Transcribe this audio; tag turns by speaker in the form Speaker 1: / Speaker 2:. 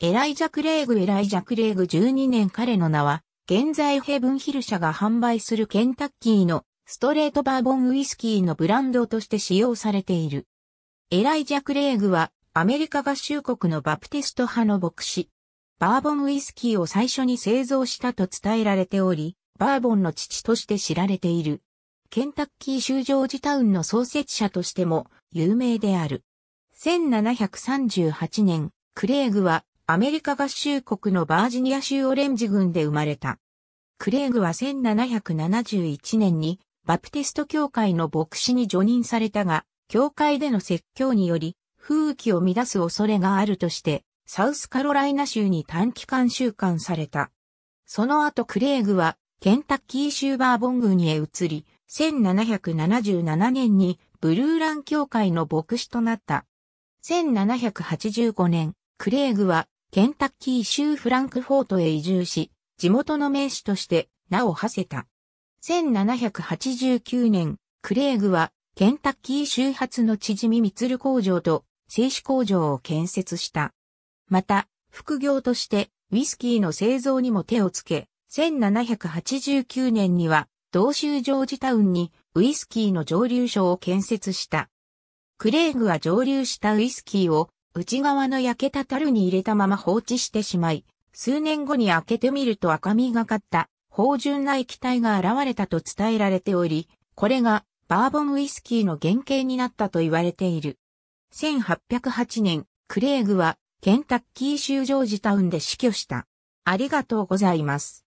Speaker 1: エライザ・クレイグエライザ・クレイグ12年彼の名は、現在ヘブンヒル社が販売するケンタッキーのストレートバーボンウイスキーのブランドとして使用されている。エライザ・クレイグはアメリカ合衆国のバプテスト派の牧師。バーボンウイスキーを最初に製造したと伝えられており、バーボンの父として知られている。ケンタッキー州ジョージタウンの創設者としても有名である。1738年、クレイグはアメリカ合衆国のバージニア州オレンジ郡で生まれた。クレーグは1771年にバプテスト教会の牧師に除任されたが、教会での説教により風紀を乱す恐れがあるとして、サウスカロライナ州に短期間収監された。その後クレーグはケンタッキー州バーボン郡へ移り、1777年にブルーラン教会の牧師となった。1785年、クレーグはケンタッキー州フランクフォートへ移住し、地元の名士として名を馳せた。1789年、クレーグは、ケンタッキー州発の縮み密る工場と製紙工場を建設した。また、副業としてウィスキーの製造にも手をつけ、1789年には、同州ジョージタウンにウイスキーの蒸留所を建設した。クレーグは蒸留したウイスキーを内側の焼けた樽に入れたまま放置してしまい、数年後に開けてみると赤みがかった芳醇な液体が現れたと伝えられており、これがバーボンウイスキーの原型になったと言われている。1808年、クレイグはケンタッキー州ジョージタウンで死去した。ありがとうございます。